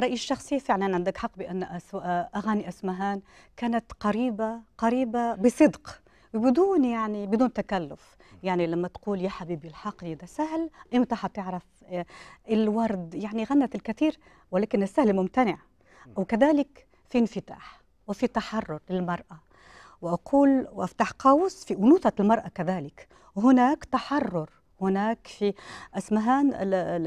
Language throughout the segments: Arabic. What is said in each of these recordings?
رايي الشخصي فعلا عندك حق بان آه، اغاني اسمهان كانت قريبه قريبه بصدق بدون يعني بدون تكلف يعني لما تقول يا حبيبي الحقني ده سهل امتى حتعرف آه، الورد يعني غنت الكثير ولكن السهل ممتنع وكذلك في انفتاح وفي تحرر للمرأة وأقول وأفتح قوس في أنوثة المرأة كذلك هناك تحرر هناك في أسمهان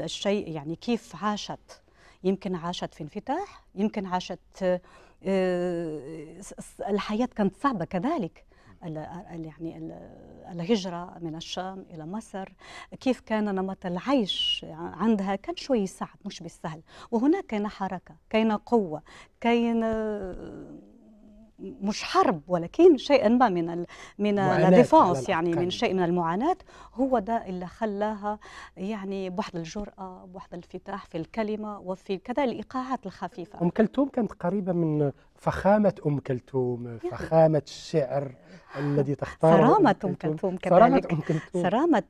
الشيء يعني كيف عاشت يمكن عاشت في انفتاح يمكن عاشت آه، الحياة كانت صعبة كذلك يعني الهجرة من الشام إلى مصر كيف كان نمط العيش عندها كان شوي صعب مش بالسهل وهناك كان حركة كان قوة كان آه، مش حرب ولكن شيء ما من الـ من الديفونس يعني من شيء من المعاناه هو ده اللي خلاها يعني بوحد الجراه بوحد الانفتاح في الكلمه وفي كذا الايقاعات الخفيفه ام كلثوم كانت قريبه من فخامة أم كلثوم فخامة الشعر الذي تختار صرامة أم كلثوم كذلك صرامة أم كلثوم صرامة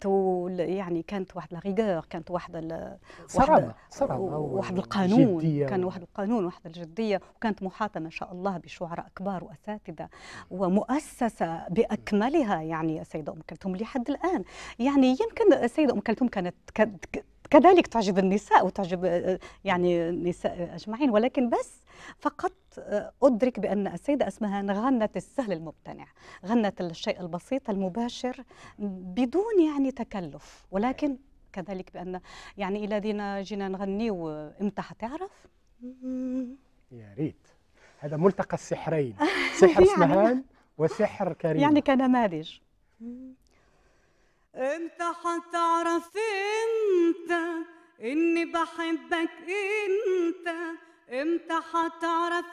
يعني كانت واحد لاغيغور كانت واحد صرامة صرامة واحد القانون جدية. كان واحد القانون واحد الجدية وكانت محاطة ما شاء الله بشعراء كبار وأساتذة ومؤسسة بأكملها يعني السيدة أم كلثوم لحد الآن يعني يمكن السيدة أم كلثوم كانت كذلك تعجب النساء وتعجب آه، آه، يعني النساء اجمعين ولكن بس فقط آه، ادرك بان السيده اسمهان غنت السهل الممتنع، غنت الشيء البسيط المباشر بدون يعني تكلف ولكن كذلك بان يعني الى دينا جينا نغني وامتى حتعرف؟ يا ريت هذا ملتقى السحرين سحر يعني اسمهان وسحر كريم يعني كنماذج امتى حتعرف انت اني بحبك انت امتى حتعرف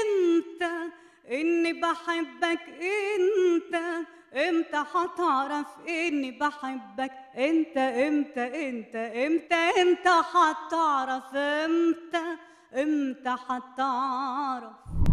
انت اني بحبك انت امتى حتعرف اني بحبك انت امتى انت امتى امتى حتعرف امتى امتى حتعرف